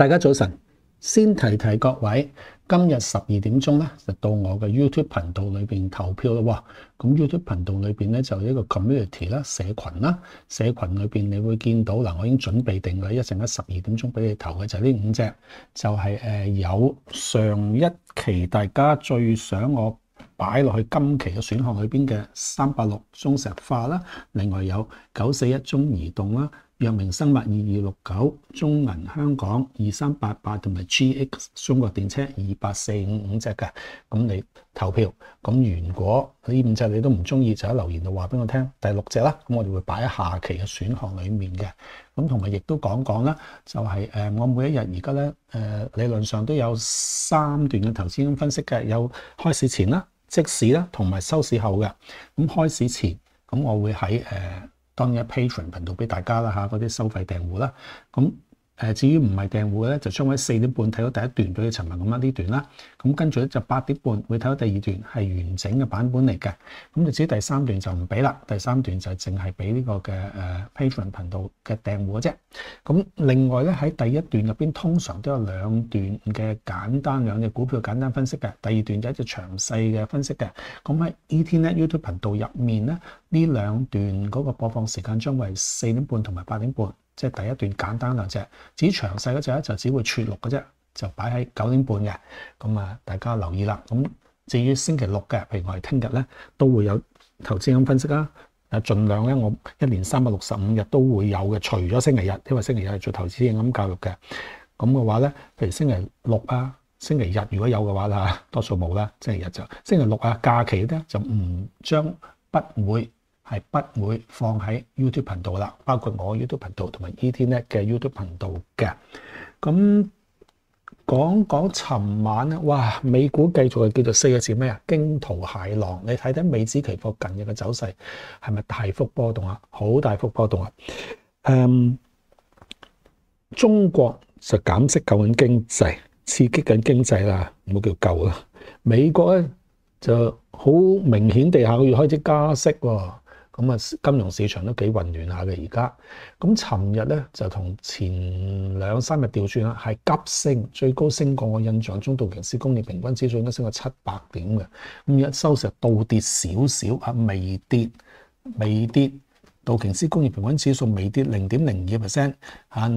大家早晨，先提提各位，今日十二点钟咧就到我嘅 YouTube 频道里边投票咯。咁 YouTube 频道里边咧就一个 community 啦，社群啦，社群里边你会见到嗱，我已经准备定嘅，一阵间十二点钟俾你投嘅就系呢五只，就系诶有上一期大家最想我摆落去今期嘅选项里边嘅三百六中石化啦，另外有九四一中移动啦。药明生物二二六九、中银香港二三八八同埋 G X 中国电车二八四五五只嘅，咁你投票。咁如果呢五只你都唔中意，就喺留言度话俾我听。第六只啦，咁我哋会摆喺下期嘅选项里面嘅。咁同埋亦都讲讲啦，就系诶，我每一日而家咧，诶，理论上都有三段嘅投资分析嘅，有开市前啦、即时啦同埋收市后嘅。咁开市前，咁我会喺诶。當然，patron 頻道俾大家啦嚇，嗰啲收費訂户啦，咁。誒，至於唔係訂户咧，就將喺四點半睇到第一段俾佢尋日咁呢段啦。咁跟住咧就八點半會睇到第二段，係完整嘅版本嚟嘅。咁至於第三段就唔俾啦，第三段就淨係俾呢個嘅誒 Payphone 頻道嘅訂户嘅啫。咁另外咧喺第一段入邊，通常都有兩段嘅簡單兩隻股票簡單分析嘅，第二段就一隻詳細嘅分析嘅。咁喺 ETnet YouTube 頻道入面咧，呢兩段嗰個播放時間將為四點半同埋八點半。即係第一段簡單兩只，至於詳細嗰只咧就只會撮六嘅啫，就擺喺九點半嘅。咁啊，大家留意啦。咁至於星期六嘅，譬如我哋聽日咧，都會有投資咁分析啦。誒，儘量咧，我一年三百六十五日都會有嘅，除咗星期日，因為星期日係做投資咁教育嘅。咁嘅話咧，譬如星期六啊、星期日如果有嘅話啦，多數冇啦。星期日就星期六啊，假期咧就唔將不會。係不會放喺 YouTube 頻道啦，包括我 YouTube 頻道同埋 E T N e t 嘅 YouTube 頻道嘅。咁講講，尋晚咧，哇，美股繼續叫做四個字咩啊？驚濤蟹浪。你睇睇美指期貨近日嘅走勢係咪大幅波動啊？好大幅波動啊！誒，中國就減息救緊經濟，刺激緊經濟啦。唔好叫救啦。美國咧就好明顯地下個月開始加息喎。咁啊，金融市場都幾混亂下嘅而家。咁尋日咧就同前兩三日調轉啦，係急升，最高升過我印象中道瓊斯工業平均指數應該升過七百點嘅。咁而家收成倒跌少少啊，微跌，微跌。道瓊斯工業平均指數微跌零點零二 percent。下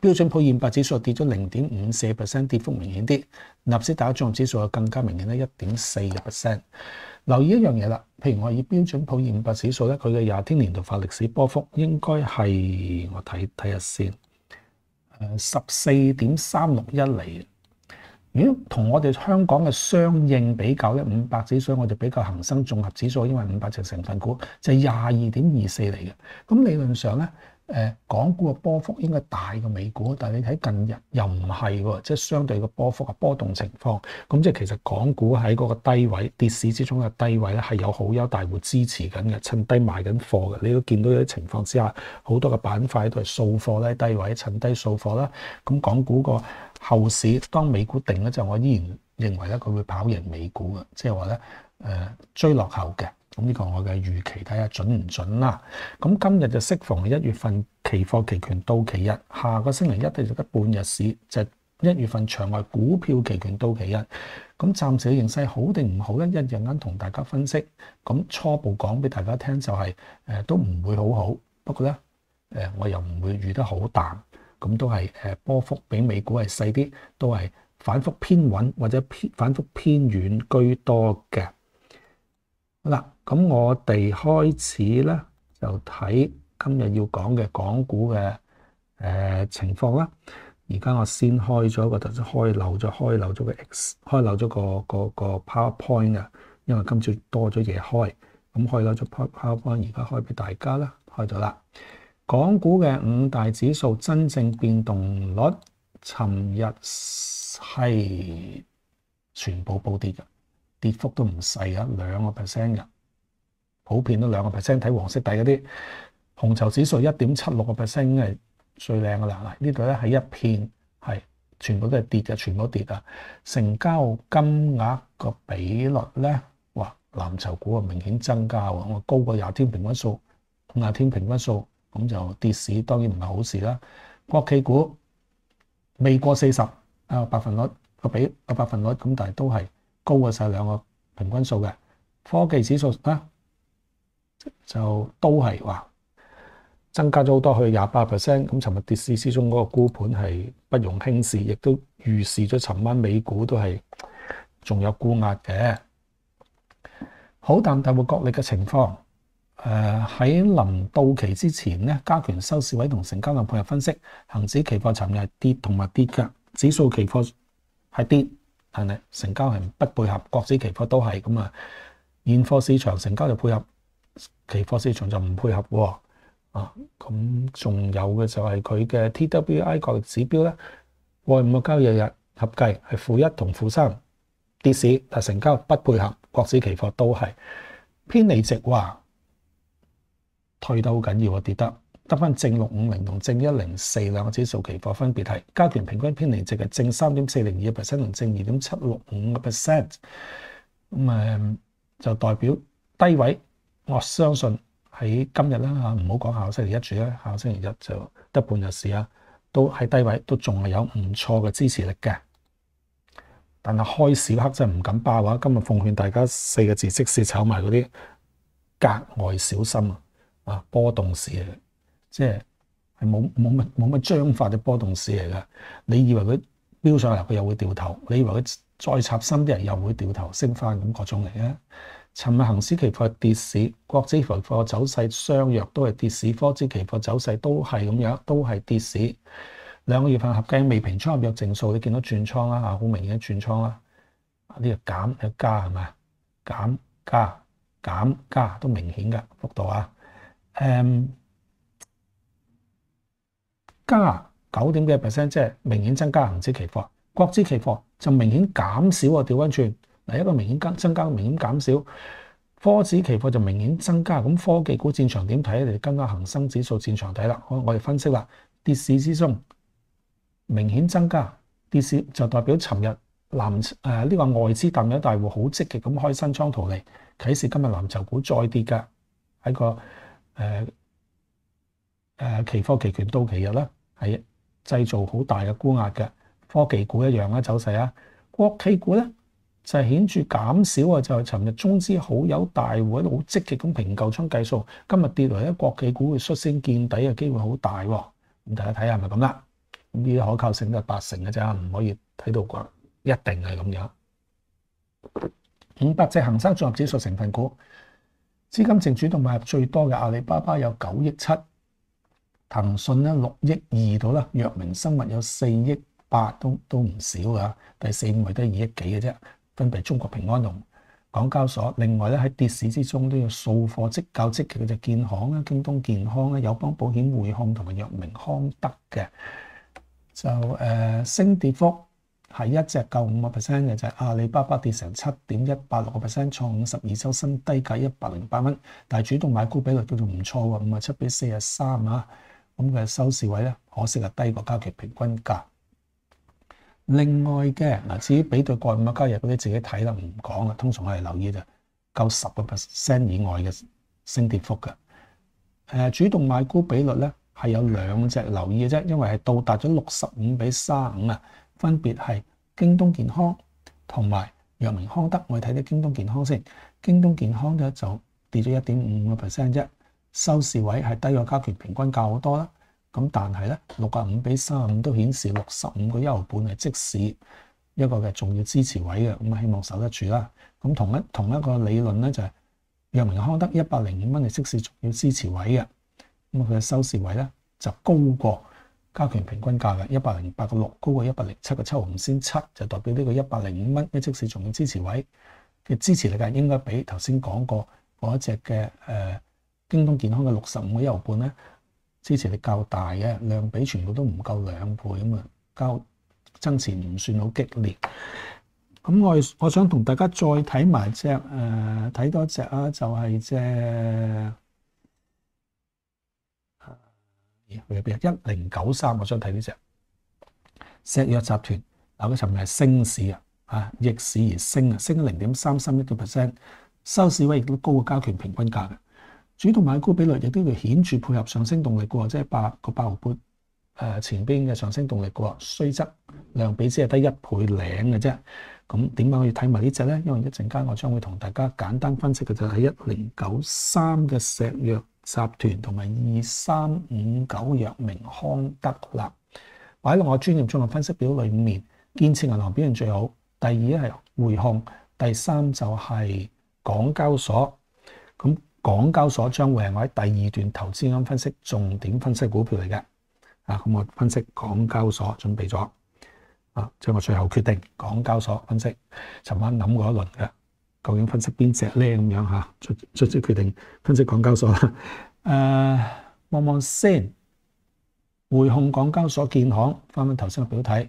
標準普爾五百指數跌咗零點五四 percent，跌幅明顯啲。納斯達克綜指數更加明顯咧，一點四嘅 percent。留意一樣嘢啦，譬如我以標準普爾五百指數咧，佢嘅廿天年度化歷史波幅應該係我睇睇下先，誒十四點三六一嚟如果同我哋香港嘅相應比較咧，五百指數，我哋比較恒生綜合指數，因為五百隻成份股，就廿二點二四嚟嘅。咁理論上咧。誒，港股嘅波幅應該大過美股，但係你睇近日又唔係喎，即係相對個波幅啊，波動情況咁，即係其實港股喺嗰個低位跌市之中嘅低位咧，係有好優大户支持緊嘅，趁低賣緊貨嘅，你都見到有啲情況之下，好多嘅板塊都係掃貨咧，低位趁低掃貨啦。咁港股個後市，當美股定咧就我依然認為咧，佢會跑贏美股嘅，即係話咧，誒追落後嘅。咁呢個我嘅預期睇下準唔準啦。咁今日就釋放一月份期貨期權到期日，下個星期一就得半日市，就一月份場外股票期權到期日。咁暫時嘅形勢好定唔好咧？一陣間同大家分析。咁初步講俾大家聽就係，誒都唔會好好，不過咧，誒我又唔會預得好淡。咁都係誒波幅比美股係細啲，都係反覆偏穩或者偏反覆偏軟居多嘅。好啦，咁我哋開始咧，就睇今日要講嘅港股嘅誒情況啦。而家我先開咗個，就開漏咗開漏咗個 X，開漏咗個个 PowerPoint 啊。因為今朝多咗嘢開，咁開漏咗 PowerPoint，而家開俾大家啦，開咗啦。港股嘅五大指數真正變動率，尋日係全部暴跌嘅。跌幅都唔細啊，兩個 percent 嘅普遍都兩個 percent。睇黃色底嗰啲紅籌指數一點七六個 percent 係最靚噶啦。呢度咧係一片係全部都係跌嘅，全部都跌啊！成交金額個比率咧哇，藍籌股啊明顯增加喎，我高過廿天平均數，廿天平均數咁就跌市當然唔係好事啦。國企股未過四十啊百分率個比個百分率咁，但係都係。高過晒兩個平均數嘅科技指數啊，就都係話增加咗好多去廿八 percent。咁尋日跌市之中嗰個沽盤係不容輕視，亦都預示咗尋晚美股都係仲有沽壓嘅。好，但大會國力嘅情況，誒喺臨到期之前咧，加權收市位同成交量配合分析，恒指期貨尋日係跌同埋跌嘅，指數期貨係跌。係成交係不配合國指期貨都係咁啊？現貨市場成交就配合，期貨市場就唔配合喎。啊，咁仲有嘅就係佢嘅 T W I 國力指標咧，外五個交易日合計係負一同負三跌市，但成交不配合國指期貨都係偏離值話退得好緊要啊！跌得。得翻正六五零同正一零四兩個指數期貨分別係加權平均偏離值嘅正三點四零二 percent 同正二點七六五 percent 咁誒，就代表低位，我相信喺今日啦嚇，唔好講下個星期一住啦，下個星期一就得半日市啊，都喺低位，都仲係有唔錯嘅支持力嘅。但係開市刻真係唔敢爆嘅話，今日奉勸大家四個字，即使炒埋嗰啲格外小心啊！啊，波動時。即係冇冇乜冇乜章法嘅波動市嚟㗎。你以為佢飆上嚟，佢又會掉頭；你以為佢再插深啲人又會掉頭升翻咁，各種嚟嘅。尋日行市期貨跌市，國際期貨走勢相弱，都係跌市。科指期貨走勢都係咁樣，都係跌市。兩個月份合計未平倉合約淨數，你見到轉倉啦嚇，好明顯轉倉啦。呢個減加係咪啊？減加減加都明顯㗎幅度啊。嗯。加九點幾 percent，即係明顯增加恒指期貨，國指期貨就明顯減少啊，調温轉嗱一個明顯增增加，明顯減少，科指期貨就明顯增加，咁科技股戰場點睇咧？哋更加恒生指數戰場睇啦，我我哋分析啦，跌市之中明顯增加跌市就代表尋日藍誒呢個外資淡友大户，好積極咁開新倉逃離，啟示今日藍籌股再跌噶，喺個誒誒期貨期權到期日啦。係製造好大嘅高壓嘅科技股一樣啦，走勢啊，國企股咧就係顯著減少啊！就係尋日中資好友大會好積極咁平舊倉計數，今日跌落嚟，國企股會率先見底嘅機會好大喎！咁大家睇下係咪咁啦？咁呢啲可靠性都係八成嘅啫，唔可以睇到啩？一定係咁樣。五百隻恒生綜合指數成分股資金淨主動買最多嘅阿里巴巴有九億七。腾讯咧六亿二度啦，藥明生物有四亿八都都唔少噶，第四五位都二亿几嘅啫。分别中国平安同港交所。另外咧喺跌市之中都要扫货，即较积极嘅就建行啦、京东健康啦、友邦保险汇控同埋药明康德嘅，就诶升跌幅系一只够五个 percent 嘅就啫。阿里巴巴跌成七点一八六个 percent，创五十二周新低价一百零八蚊，但系主动买股比率叫做唔错喎，五啊七比四十三啊。咁嘅收市位咧，可惜係低過交期平均價。另外嘅嗱，至於比對過五日交易嗰啲自己睇啦，唔講啦。通常我係留意就夠十個 percent 以外嘅升跌幅嘅。誒，主動買股比率咧係有兩隻留意嘅啫，因為係到達咗六十五比三五啊。分別係京東健康同埋藥明康德。我哋睇啲京東健康先，京東健康咧就跌咗一點五五個 percent 啫。收市位係低過加權平均價好多啦。咁但係咧六啊五比三十五都顯示六十五個一毫半係即市一個嘅重要支持位嘅。咁希望守得住啦。咁同一同一個理論咧就係藥明康德一百零五蚊係即市重要支持位嘅。咁佢嘅收市位咧就高過加權平均價嘅一百零八個六，高過一百零七個七毫五先七就代表呢個一百零五蚊嘅即市重要支持位嘅支持力度應該比頭先講過嗰一隻嘅誒。京東健康嘅六十五個一毫半咧，支持力較大嘅量比全部都唔夠兩倍咁啊，交增持唔算好激烈。咁我我想同大家再睇埋只誒睇多隻啊，就係只咦去邊一零九三，我想睇呢只石藥集團嗱，佢上面係升市啊，啊逆市而升啊，升咗零點三三一個 percent，收市位亦都高過加權平均價嘅。主動買股比率亦都要顯著配合上升動力股即係八個八毫半誒前邊嘅上升動力股雖則量比只係得一倍零嘅啫。咁點解我要睇埋呢只咧？因為一陣間我將會同大家簡單分析嘅就係一零九三嘅石藥集團同埋二三五九藥明康德啦。擺落我專業綜合分析表裏面，建設銀行表現最好。第二係匯控，第三就係港交所。咁港交所將會係我喺第二段投資咁分析重點分析股票嚟嘅啊！咁我分析港交所準備咗啊，即係我最後決定港交所分析。尋晚諗過一輪嘅，究竟分析邊只咧？咁樣嚇出出決定分析港交所。誒，望望先，回控港交所建行，翻翻頭先嘅表睇，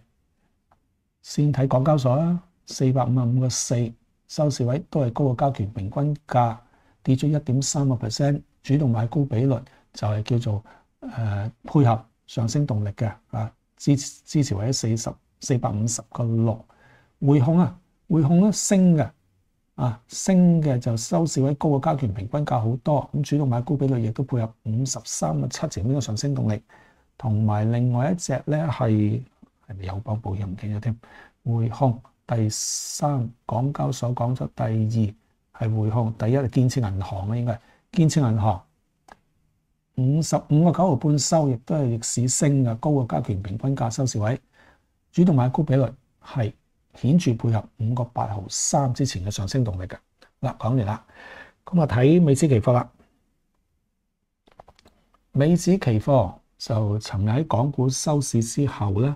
先睇港交所啦，四百五十五個四收市位都係高過交權平均價。跌咗一點三個 percent，主動買高比率就係叫做誒配合上升動力嘅啊，支支持位喺四十四百五十個六，匯控啊，匯控咧升嘅啊，升嘅就收市位高嘅加權平均價好多，咁主動買高比率亦都配合五十三個七成呢個上升動力，同埋另外一隻咧係係咪友邦保險唔記得添，匯控第三港交所講咗第二。係回控，第一係建設銀行啊，應該係建設銀行五十五個九毫半收，亦都係逆市升嘅高過加權平均價收市位，主動買高比率係顯著配合五個八毫三之前嘅上升動力㗎。嗱講完啦，咁啊睇美指期貨啦，美指期貨就尋日喺港股收市之後咧。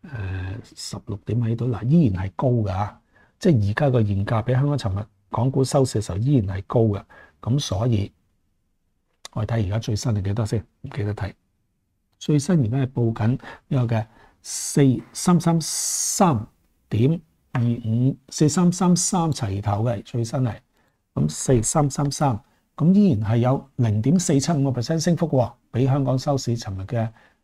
誒十六點喺度，嗱依然係高㗎，即係而家個現價比香港尋日港股收市嘅時候依然係高嘅，咁所以我睇而家最新係幾多先？唔記得睇，最新而家係報緊呢個嘅四三三三點二五，四三三三齊頭嘅最新係咁四三三三，咁依然係有零點四七五個 percent 升幅喎，比香港收市尋日嘅。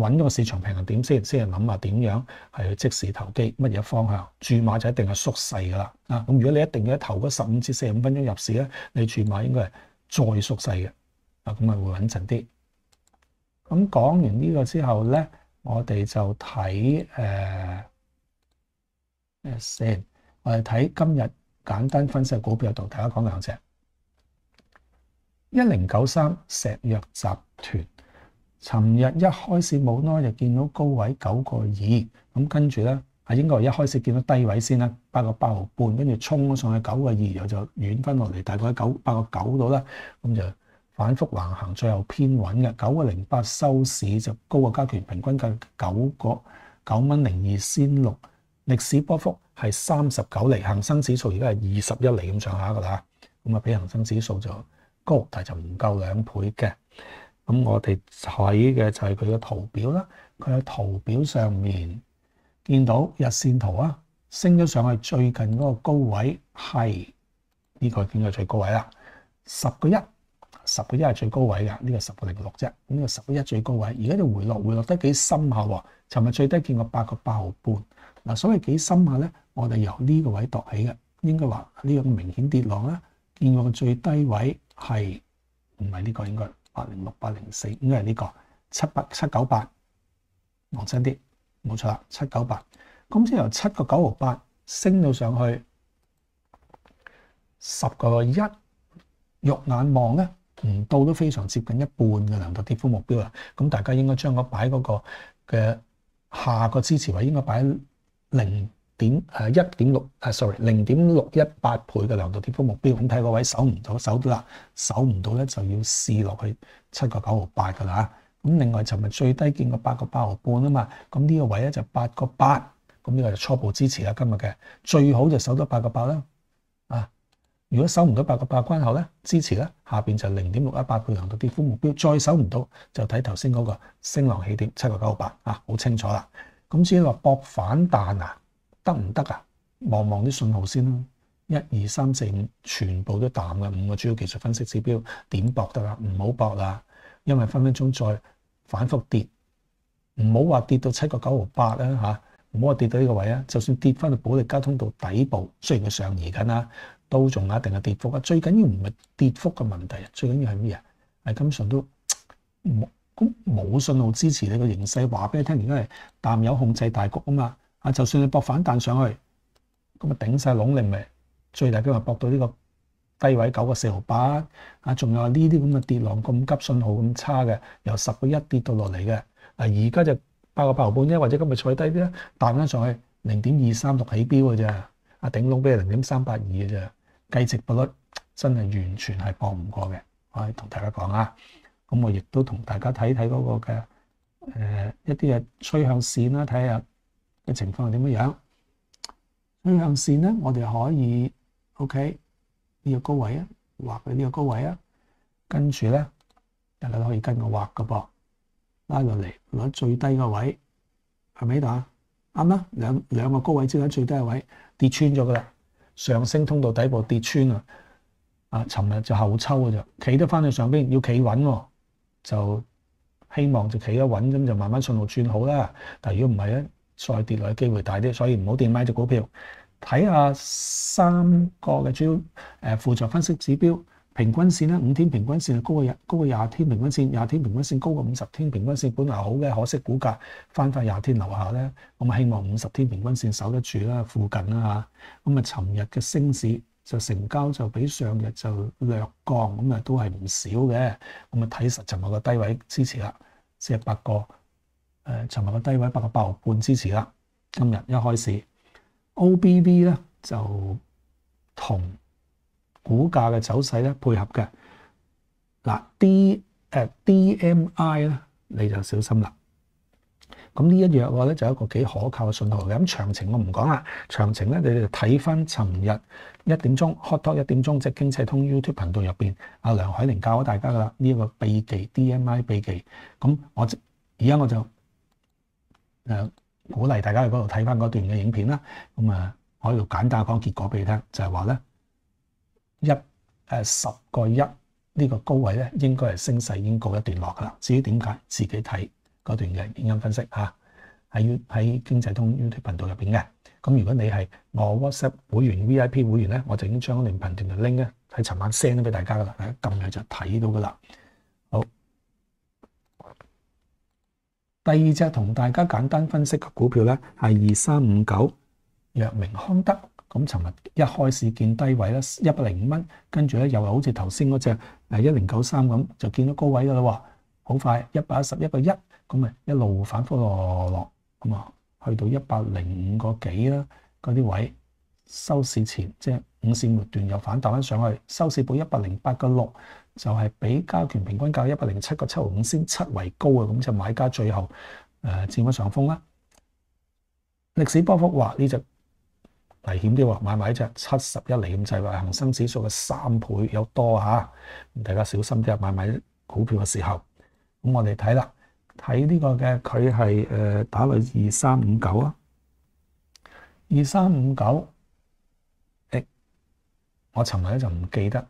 揾個市場平衡點先，先係諗下點樣係去即時投機乜嘢方向？注碼就一定係縮勢噶啦。啊，咁如果你一定要投嗰十五至四十五分鐘入市咧，你注碼應該係再縮勢嘅。啊，咁咪會穩陣啲。咁講完呢個之後咧，我哋就睇誒誒先？我哋睇今日簡單分析股票度，大家講兩隻一零九三石藥集團。尋日一開始冇耐就見到高位九個二，咁跟住咧，啊，英哥一開始見到低位先啦，八個八毫半，跟住衝上去九個二，又就遠翻落嚟，大概九八個九度啦，咁就反覆橫行，最後偏穩嘅九個零八收市，就高過加權平均價九個九蚊零二先六，歷史波幅係三十九厘，恒生指數而家係二十一厘咁上下噶啦，咁啊比恒生指數就高，但係就唔夠兩倍嘅。咁我哋睇嘅就係佢嘅圖表啦，佢喺圖表上面見到日線圖啊，升咗上去最近嗰個高位係呢個應該最高位啦，十個一，十個一係最高位嘅，呢個十個零六啫，呢個十個一最高位，而家就回落，回落得幾深下喎？尋日最低見過八個八毫半，嗱，所謂幾深下咧，我哋由呢個位度起嘅，應該話呢個明顯跌落啦，見過嘅最低位係唔係呢個應該？八零六八零四，應該係呢個七百七九八，望真啲，冇錯啦，七九八。咁先由七個九毫八升到上去十個一，肉眼望咧，唔到都非常接近一半嘅量度跌幅目標啦。咁大家應該將我擺嗰個嘅下個支持位應該擺零。點誒一點六誒，sorry 零點六一八倍嘅量度跌幅目標咁睇，個位守唔到守到啦，守唔到咧就要試落去七個九毫八噶啦。咁另外尋日最低見過八個八毫半啊嘛，咁呢個位咧就八個八，咁呢個就初步支持啦。今日嘅最好就守到八個八啦。啊，如果守唔到八個八關口咧，支持咧，下邊就零點六一八倍量度跌幅目標，再守唔到就睇頭先嗰個升浪起點七個九毫八啊，好清楚啦。咁至於話博反彈啊？得唔得啊？望望啲信號先咯，一二三四五全部都淡嘅，五個主要技術分析指標點搏得啦？唔好搏啦，因為分分鐘再反覆跌，唔好話跌到七個九毫八啦嚇，唔好話跌到呢個位啊。就算跌翻去保利交通到底部，雖然佢上移緊啦，都仲有一定嘅跌幅啊。最緊要唔係跌幅嘅問題，最緊要係咩啊？係根本上都冇冇信號支持你個形勢，話俾你聽，而家係淡友控制大局啊嘛。啊！就算你搏反彈上去，咁啊頂晒籠，你咪？最大機會搏到呢個低位九個四毫八。啊，仲有呢啲咁嘅跌浪咁急，信號咁差嘅，由十個一跌到落嚟嘅。啊，而家就八個八毫半啫，或者今日再低啲咧，彈翻上去零點二三六起標嘅啫。啊，頂籠俾佢零點三八二嘅啫。計值不率真係完全係搏唔過嘅。我同大家講啊，咁我亦都同大家睇睇嗰個嘅誒一啲嘅趨向線啦，睇下。情況係點樣趨向線咧，我哋可以 OK 呢個高位啊，畫佢呢個高位啊。跟住咧，大家都可以跟我畫噶噃拉落嚟，攞最低個位係咪呢度啊？啱啦，兩兩個高位之間最低個位跌穿咗噶啦，上升通道底部跌穿啊！啊，尋日就後抽嘅啫，企得翻去上邊要企穩喎，就希望就企得穩咁就慢慢順路轉好啦。但如果唔係咧，再跌落嘅機會大啲，所以唔好跌買只股票。睇下三個嘅主要誒助分析指標，平均線咧，五天平均線高過日高過廿天平均線，廿天平均線高過五十天平均線，本來好嘅，可惜股價翻翻廿天樓下咧。咁啊，希望五十天平均線守得住啦，附近啦嚇。咁啊，尋日嘅升市就成交就比上日就略降，咁啊都係唔少嘅。咁啊，睇實尋日個低位支持啦，四百個。誒，尋日個低位八個八毫半支持啦。今日一開始 o B B 咧就同股價嘅走勢咧配合嘅。嗱，D 誒 D M I 咧你就小心啦。咁呢一樣嘅咧就一個幾可靠嘅信號嘅。咁長情我唔講啦，長情咧你哋睇翻尋日一點鐘 hotdog 一點鐘即係經濟通 YouTube 頻道入邊，阿梁海玲教咗大家噶啦呢一個秘技 D M I 秘技。咁我而家我就。誒鼓勵大家去嗰度睇翻嗰段嘅影片啦，咁啊，我喺度簡單講結果俾你聽，就係話咧一誒十個一呢個高位咧，應該係升勢已經告一段落噶啦。至於點解，自己睇嗰段嘅影音分析嚇，係要喺經濟通 YouTube 頻道入邊嘅。咁如果你係我 WhatsApp 會員 VIP 會員咧，我就已經將嗰段頻段嘅 link 咧喺尋晚 send 咗俾大家噶啦，撳入就睇到噶啦。第二隻同大家簡單分析嘅股票咧，係二三五九藥明康德。咁尋日一開始見低位啦，一百零五蚊。跟住咧又係好似頭先嗰只誒一零九三咁，就見到高位噶啦，好快一百一十一個一。咁咪一路反覆落落咁啊，去到一百零五個幾啦。嗰啲位收市前即係五線末段又反彈翻上去，收市報一百零八個六。就係比加權平均價一百零七個七毫五先七為高啊！咁就買家最後誒佔咗上風啦。歷史波幅話呢只危險啲喎，買買呢只七十一厘咁滯，話恒生指數嘅三倍有多嚇，大家小心啲啊！買買股票嘅時候，咁我哋睇啦，睇呢個嘅佢係誒打到二三五九啊，二三五九，誒，我尋日咧就唔記得。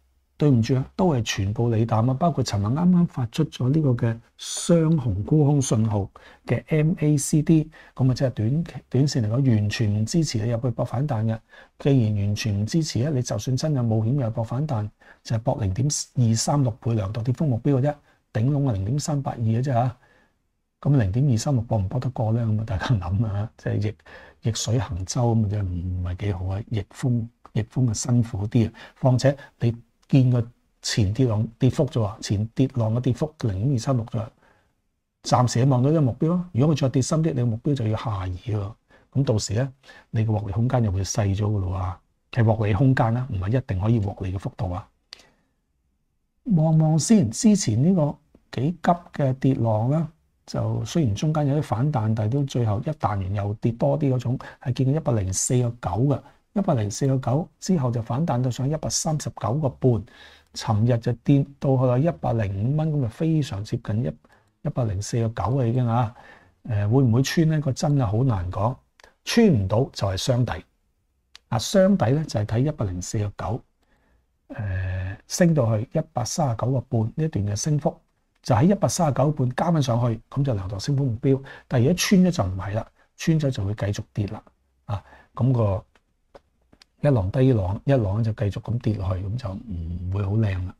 對唔住啊，都係全部你膽啊！包括尋日啱啱發出咗呢個嘅雙紅高空信號嘅 MACD，咁啊即係短期、短線嚟講完全唔支持你入去博反彈嘅。既然完全唔支持咧，你就算真有冒險又博反彈，就係博零點二三六倍量度跌幅目標嘅啫，頂籠啊零點三八二嘅啫嚇。咁零點二三六博唔博得過咧？咁啊大家諗啊，即係逆逆水行舟咁啊，即係唔唔係幾好啊？逆風逆風啊辛苦啲啊！況且你。見個前跌浪跌幅啫喎，前跌浪嘅跌幅零點二三六啫，暫時望到個目標咯。如果佢再跌深啲，你目標就要下移咯。咁到時咧，你嘅獲利空間又會細咗噶咯喎。其實獲利空間啦，唔係一定可以獲利嘅幅度啊。望望先，之前呢個幾急嘅跌浪咧，就雖然中間有啲反彈，但係都最後一彈完又跌多啲嗰種，係見到一百零四個九嘅。一百零四個九之後就反彈到上一百三十九個半，尋日就跌到去一百零五蚊，咁就非常接近一一百零四個九啊已经啊，誒會唔會穿呢？個真係好難講，穿唔到就係雙底。啊，雙底咧就係睇一百零四個九，诶升到去一百三十九個半呢一段嘅升幅，就喺一百三十九半加翻上去，咁就留到升幅目標。但係如果穿咗就唔係啦，穿咗就會繼續跌啦。啊，咁個。一浪低一浪，一浪咧就繼續咁跌落去，咁就唔會好靚啦。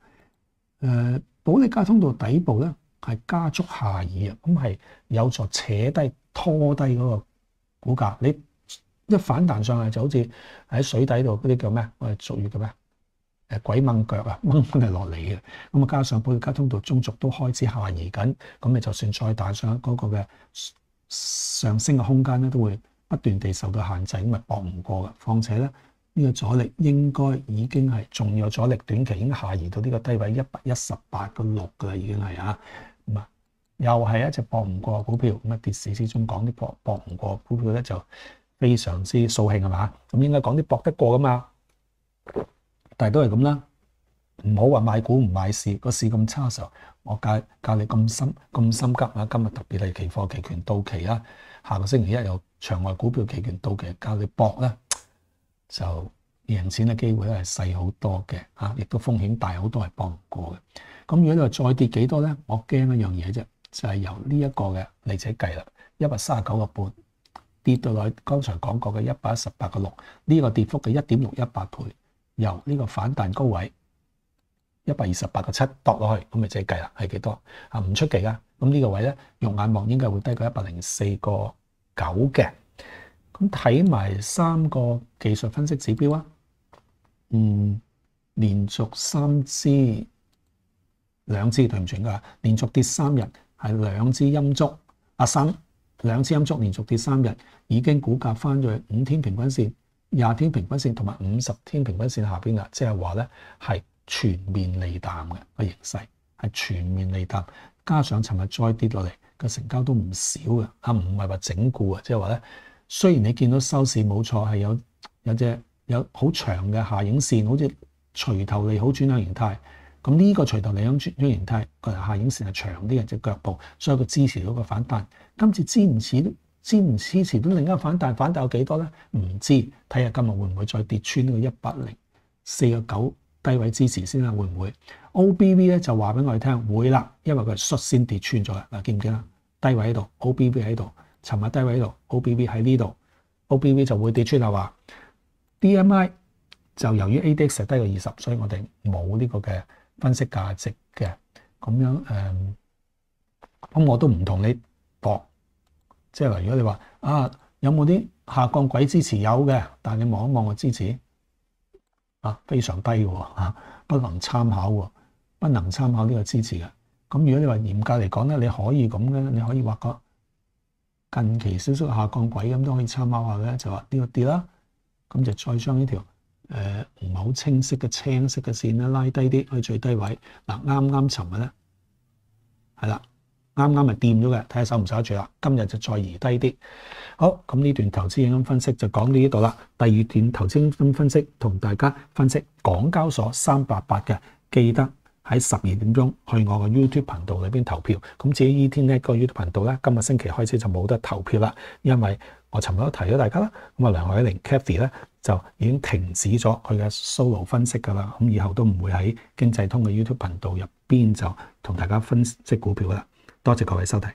誒，保利加通道底部咧係加速下移啊，咁係有助扯低拖低嗰個股價。你一反彈上去就好似喺水底度嗰啲叫咩？我哋俗語叫咩？誒鬼掹腳啊，掹翻嚟落嚟嘅。咁啊，加上保利加通道中續都開始下移緊，咁你就算再彈上嗰個嘅上升嘅空間咧，都會不斷地受到限制，咁咪搏唔過嘅。況且咧～呢個阻力應該已經係仲有阻力，短期已經下移到呢個低位一百一十八個六噶啦，已經係啊咁啊，又係一隻博唔過股票咁啊，跌市之中講啲博博唔過股票咧就非常之掃興係嘛，咁應該講啲博得過噶嘛，但係都係咁啦，唔好話買股唔買市，個市咁差嘅時候，我教教你咁深咁心急啊，今日特別係期貨期權到期啦，下個星期一有場外股票期權到期，教你搏啦。就贏錢嘅機會係細好多嘅，嚇，亦都風險大好多，係幫唔過嘅。咁如果佢再跌幾多咧？我驚一樣嘢啫，就係由呢一個嘅你自己計啦。一百三十九個半跌到去。剛才講過嘅一百一十八個六，呢個跌幅嘅一點六一八倍，由呢個反彈高位一百二十八個七度落去，咁咪自己計啦，係幾多？啊？唔出奇啊！咁呢個位咧，肉眼望應該會低過一百零四個九嘅。咁睇埋三個技術分析指標啊，嗯，連續三支兩支對唔住噶，連續跌三日係兩支陰足，阿生兩支陰足連續跌三日已經股價翻咗五天平均線、廿天平均線同埋五十天平均線下邊噶，即係話咧係全面利淡嘅個形勢，係全面利淡，加上尋日再跌落嚟，個成交都唔少嘅，啊唔係話整固啊，即係話咧。雖然你見到收市冇錯，係有有隻有好長嘅下影線，好似隨頭利好轉向形態。咁呢個隨頭利好轉向形態，個下影線係長啲嘅只腳步，所以佢支持到個反彈。今次支唔支？支唔支持到另一個反彈？反彈有幾多咧？唔知睇下今日會唔會再跌穿呢個一百零四個九低位支持先啦。會唔會？O B V 咧就話俾我哋聽會啦，因為佢率先跌穿咗啦。嗱，見唔見得？低位喺度，O B V 喺度。尋日低位喺度，O B V 喺呢度，O B V 就會跌出啦。話 D M I 就由於 A D X 低過二十，所以我哋冇呢個嘅分析價值嘅咁樣誒。咁我都唔同你搏，即係話如果你話啊有冇啲下降軌支持有嘅，但你望一望個支持啊非常低喎、不能參考喎，不能參考呢個支持嘅。咁如果你話嚴格嚟講咧，你可以咁嘅，你可以畫個。近期消息下降軌咁都可以參考下嘅，就話呢個跌啦，咁就再將呢條誒唔係好清晰嘅青色嘅線咧拉低啲去最低位。嗱啱啱尋日咧係啦，啱啱咪掂咗嘅，睇下守唔守得住啦。今日就再移低啲。好，咁呢段投資音分析就講到呢度啦。第二段投資音分析同大家分析港交所三八八嘅，記得。喺十二點鐘去我嘅 YouTube 頻道裏邊投票。咁至於依天咧，個 YouTube 頻道咧，今日星期開始就冇得投票啦，因為我尋日都提咗大家啦。咁啊，梁海玲 Kathy 咧就已經停止咗佢嘅 solo 分析㗎啦。咁以後都唔會喺經濟通嘅 YouTube 頻道入邊就同大家分析股票啦。多謝各位收睇。